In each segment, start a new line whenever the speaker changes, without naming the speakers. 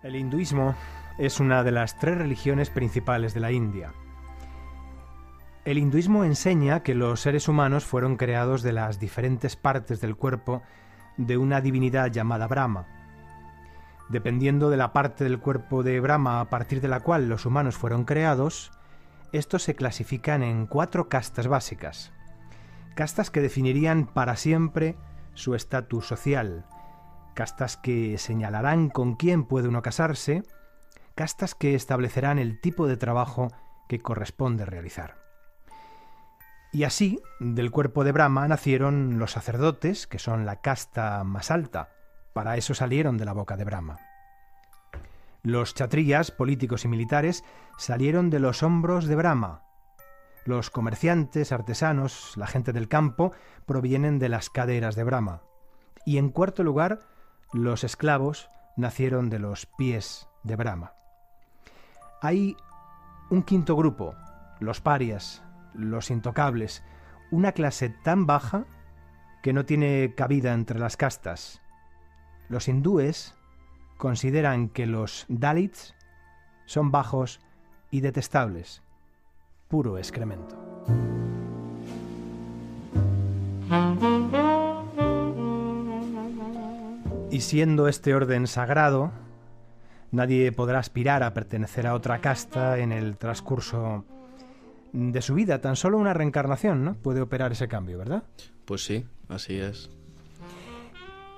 El hinduismo es una de las tres religiones principales de la India. El hinduismo enseña que los seres humanos fueron creados de las diferentes partes del cuerpo de una divinidad llamada Brahma. Dependiendo de la parte del cuerpo de Brahma a partir de la cual los humanos fueron creados, estos se clasifican en cuatro castas básicas. Castas que definirían para siempre su estatus social, castas que señalarán con quién puede uno casarse, castas que establecerán el tipo de trabajo que corresponde realizar. Y así, del cuerpo de Brahma nacieron los sacerdotes, que son la casta más alta, para eso salieron de la boca de Brahma. Los chatrillas, políticos y militares, salieron de los hombros de Brahma. Los comerciantes, artesanos, la gente del campo, provienen de las caderas de Brahma. Y en cuarto lugar, los esclavos nacieron de los pies de Brahma. Hay un quinto grupo, los parias, los intocables, una clase tan baja que no tiene cabida entre las castas. Los hindúes consideran que los Dalits son bajos y detestables, puro excremento. Y siendo este orden sagrado, nadie podrá aspirar a pertenecer a otra casta en el transcurso de su vida. Tan solo una reencarnación ¿no? puede operar ese cambio, ¿verdad?
Pues sí, así es.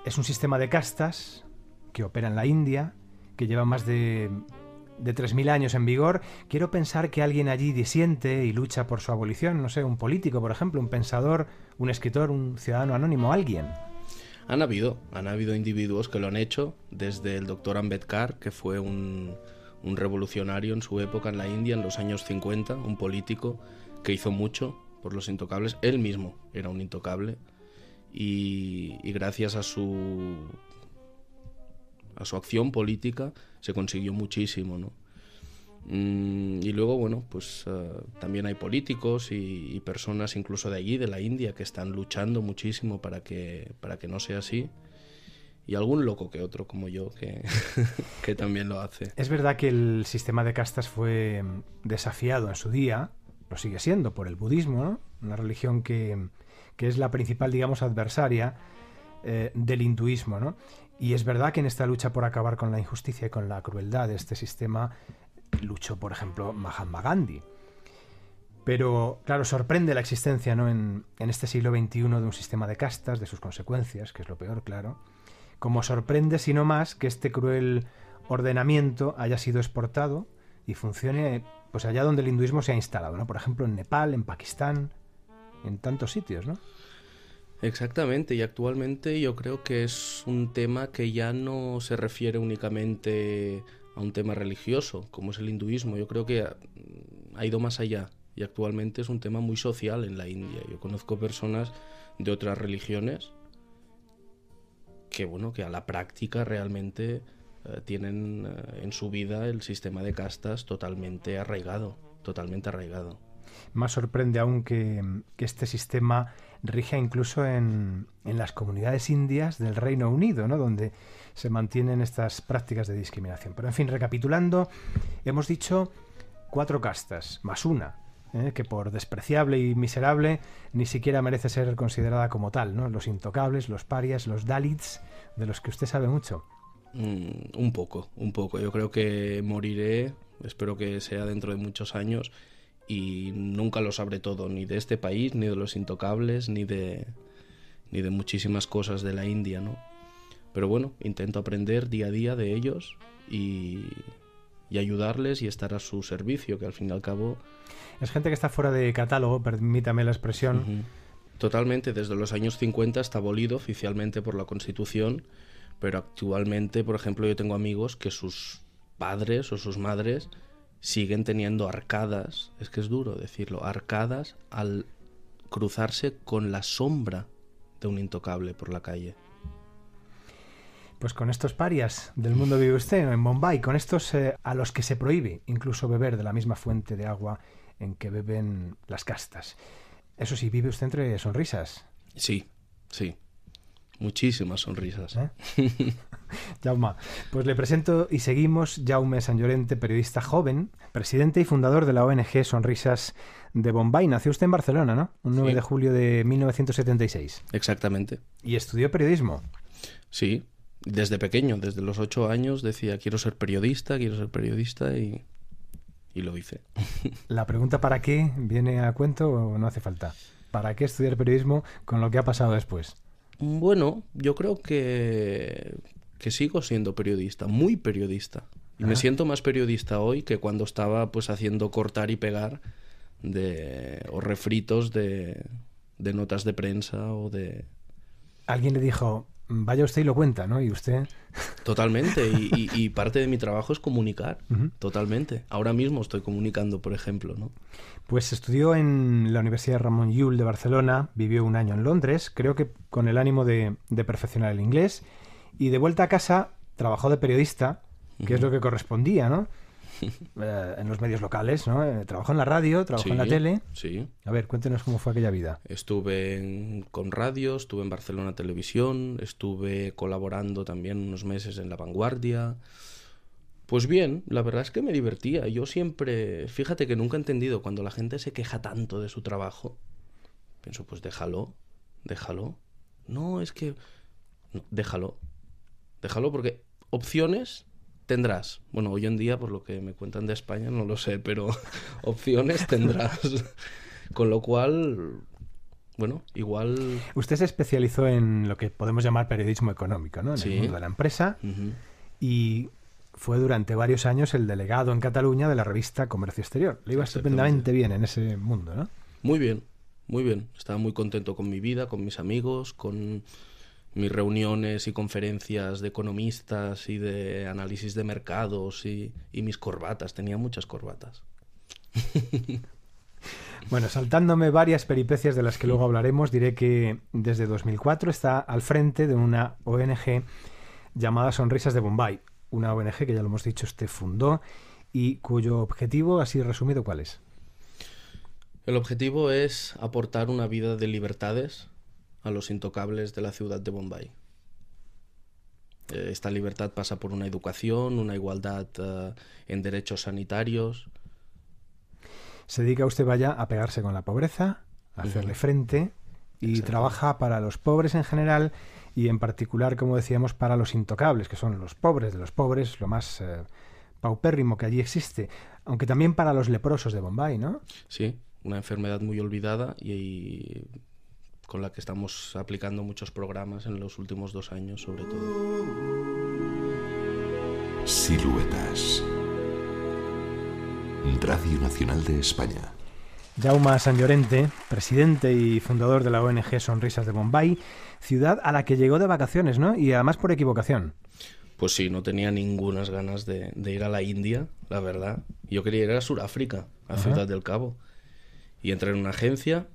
Es un sistema de castas que opera en la India, que lleva más de, de 3.000 años en vigor. Quiero pensar que alguien allí disiente y lucha por su abolición, no sé, un político, por ejemplo, un pensador, un escritor, un ciudadano anónimo, alguien.
Han habido, han habido individuos que lo han hecho, desde el doctor Ambedkar, que fue un, revolucionario en su época en la India, en los años 50, un político que hizo mucho por los intocables. Él mismo era un intocable. Y, y, gracias a su a su acción política se consiguió muchísimo, ¿no? Mm, y luego, bueno, pues eh, también hay políticos y, personas incluso de allí, de la India, que están luchando muchísimo para que, para que no sea así. Y algún loco que otro como yo que, que también lo hace. Es
verdad que el sistema de castas fue mm, desafiado en su día, lo sigue siendo, por el budismo, ¿no? una religión que, es la principal, digamos, adversaria eh, del hinduismo. ¿no? Y es verdad que en esta lucha por acabar con la injusticia y con la crueldad de este sistema luchó, por ejemplo, Mahatma Gandhi. Pero, claro, sorprende la existencia ¿no? en, este siglo XXI de un sistema de castas, de sus consecuencias, que es lo peor, claro. Como sorprende, si no más, que este cruel ordenamiento haya sido exportado y funcione pues allá donde el hinduismo se ha instalado, Por ejemplo, en Nepal, en Pakistán, en tantos sitios, ¿no?
Exactamente, y actualmente yo creo que es un tema que ya no se refiere únicamente un tema religioso, como es el hinduismo. Yo creo que mm, ha, ido más allá y actualmente es un tema muy social en la India. Yo conozco personas de otras religiones que, bueno, que a la práctica realmente eh, tienen eh, en su vida el sistema de castas totalmente arraigado, totalmente arraigado.
Más sorprende aún que, este sistema rige incluso en, las comunidades indias del Reino Unido, ¿no? donde se mantienen estas prácticas de discriminación. Pero en fin, recapitulando, hemos dicho cuatro castas, más una, ¿eh? que por despreciable y miserable ni siquiera merece ser considerada como tal, ¿no? los intocables, los parias, los dalits, de los que usted sabe mucho. Mm, un poco, un
poco. Yo creo que moriré, espero que sea dentro de muchos años y nunca lo sabré todo, ni de este país, ni de los intocables, ni de, ni de muchísimas cosas de la India, ¿no? Pero bueno, intento aprender día a día de ellos y, ayudarles y estar a su servicio, que al fin y al cabo...
Es gente que está fuera de catálogo, permítame la expresión.
Totalmente, desde los años 50 está abolido oficialmente por la Constitución, pero actualmente, por ejemplo, yo tengo amigos que sus padres o sus madres siguen teniendo arcadas, es que es duro decirlo, arcadas al cruzarse con la sombra de un intocable por
la calle. Pues con estos parias del mundo vive usted en Bombay, con estos eh, a los que se prohíbe incluso beber de la misma fuente de agua en que beben las castas. Eso sí, vive usted entre sonrisas.
Sí, sí.
Muchísimas
sonrisas. ¿Eh?
Jaume, pues le presento y seguimos Jaume San Llorente, periodista joven, presidente y fundador de la ONG Sonrisas de Bombay. Nació usted en Barcelona, ¿no? Un 9 de julio de 1976.
Exactamente. ¿Y estudió periodismo? Sí, desde pequeño, desde los ocho años decía quiero ser periodista, quiero ser periodista y, y lo hice.
¿La pregunta para qué viene a cuento o no hace falta? ¿Para qué estudiar periodismo con lo que ha pasado después?
Bueno, yo creo que, que sigo siendo periodista, muy periodista. Y me siento más periodista hoy que cuando estaba pues haciendo cortar y pegar de, o refritos de, de notas de prensa o de...
Alguien le dijo, vaya usted y lo cuenta, ¿no? Y usted...
Totalmente, y, parte de mi trabajo es comunicar, totalmente. Ahora mismo estoy comunicando, por ejemplo, ¿no?
Pues estudió en la Universidad Ramón Llull de Barcelona, vivió un año en Londres, creo que con el ánimo de, perfeccionar el inglés, y de vuelta a casa trabajó de periodista, que es lo que correspondía, ¿no? Eh, en los medios locales, ¿no? Eh, trabajo en la radio, trabajo en la tele. Sí. A ver, cuéntenos cómo fue aquella vida.
Estuve con radio, estuve en Barcelona Televisión, estuve colaborando también unos meses en La Vanguardia. Pues bien, la verdad es que me divertía. Yo siempre, fíjate que nunca he entendido cuando la gente se queja tanto de su trabajo. Pienso, pues déjalo, déjalo. No, es que... déjalo. Déjalo porque opciones tendrás, bueno, hoy en día, por lo que me cuentan de España, no lo sé, pero opciones tendrás. Con lo cual, bueno, igual...
Usted se especializó en lo que podemos llamar periodismo económico, ¿no? En el mundo de la empresa. Y fue durante varios años el delegado en Cataluña de la revista Comercio Exterior. Le iba estupendamente bien en ese mundo, ¿no?
Muy bien, muy bien. Estaba muy contento con mi vida, con mis amigos, con mis reuniones y conferencias de economistas y de análisis de mercados y, mis corbatas. Tenía muchas corbatas.
Bueno, saltándome varias peripecias de las que luego hablaremos, diré que desde 2004 está al frente de una ONG llamada Sonrisas de Bombay, una ONG que ya lo hemos dicho, este fundó y cuyo objetivo, así resumido, ¿cuál es?
El objetivo es aportar una vida de libertades a los intocables de la ciudad de Bombay. Eh, esta libertad pasa por una educación, una igualdad eh, en derechos sanitarios.
Se dedica usted, vaya, a pegarse con la pobreza, a hacerle frente y trabaja para los pobres en general y en particular, como decíamos, para los intocables, que son los pobres de los pobres, lo más eh, paupérrimo que allí existe, aunque también para los leprosos de Bombay, ¿no? Sí,
una enfermedad muy olvidada y con la que estamos aplicando muchos programas en los últimos dos años sobre todo.
Siluetas. Radio Nacional de España. Jauma San Llorente, presidente y fundador de la ONG Sonrisas de Bombay, ciudad a la que llegó de vacaciones, ¿no? Y además por equivocación.
Pues sí, no tenía ninguna ganas de, ir a la India, la verdad. Yo quería ir a Sudáfrica, a Ciudad del Cabo.
Y entrar en una agencia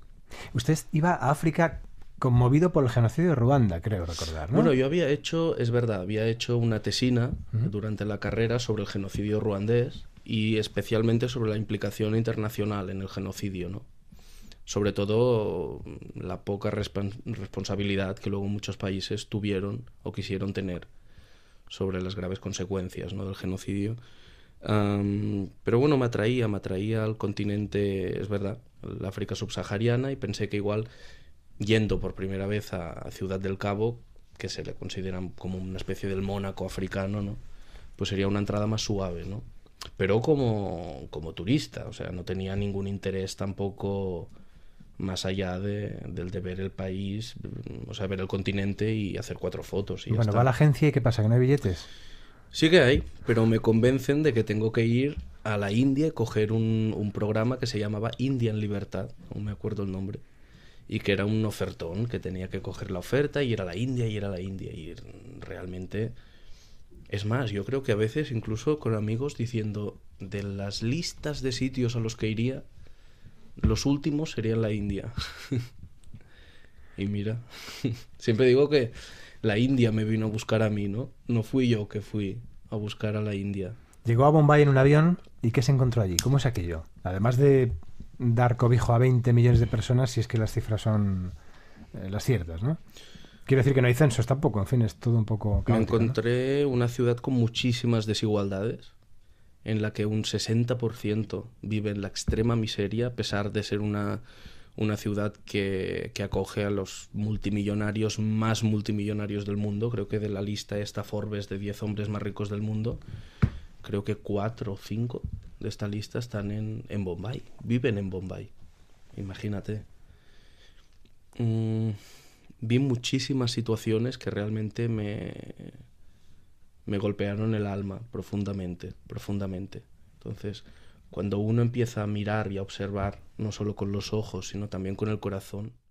Usted iba a África conmovido por el genocidio de Ruanda, creo recordar. Bueno,
yo había hecho, es verdad, había hecho una tesina durante la carrera sobre el genocidio ruandés y especialmente sobre la implicación internacional en el genocidio, ¿no? Sobre todo mm, la poca responsabilidad que luego muchos países tuvieron o quisieron tener sobre las graves consecuencias ¿no? del genocidio. pero bueno, me atraía, me atraía al continente, es verdad, la África subsahariana y pensé que igual yendo por primera vez a, Ciudad del Cabo, que se le considera como una especie del Mónaco africano, ¿no? pues sería una entrada más suave, Pero como, turista, o sea, no tenía ningún interés tampoco más allá del de ver el país, o sea, ver el continente y hacer cuatro fotos. Y bueno, va a la
agencia y ¿qué pasa? ¿Que no hay billetes?
Sí que hay, pero me convencen de que tengo que ir a la India, coger un, un programa que se llamaba India en Libertad, no me acuerdo el nombre, y que era un ofertón, que tenía que coger la oferta y era la India y era la India, y realmente... Es más, yo creo que a veces incluso con amigos diciendo de las listas de sitios a los que iría, los últimos serían la India. y mira, siempre digo que la India me vino a buscar a mí, ¿no? No fui yo que fui a buscar a la India.
Llegó a Bombay en un avión y ¿qué se encontró allí? ¿Cómo es aquello? Además de dar cobijo a 20 millones de personas, si es que las cifras son eh, las ciertas, ¿no? Quiero decir que no hay censos tampoco, en fin, es todo un poco... Me
encontré una ciudad con muchísimas desigualdades, en la que un 60% vive en la extrema miseria, a pesar de ser una, una ciudad que, que, acoge a los multimillonarios más multimillonarios del mundo, creo que de la lista esta Forbes de 10 hombres más ricos del mundo creo que cuatro o cinco de esta lista están en, Bombay, viven en Bombay, imagínate. Mm, vi muchísimas situaciones que realmente me, me golpearon el alma profundamente, profundamente. Entonces, cuando uno empieza a mirar y a observar, no solo con los ojos, sino también con el corazón,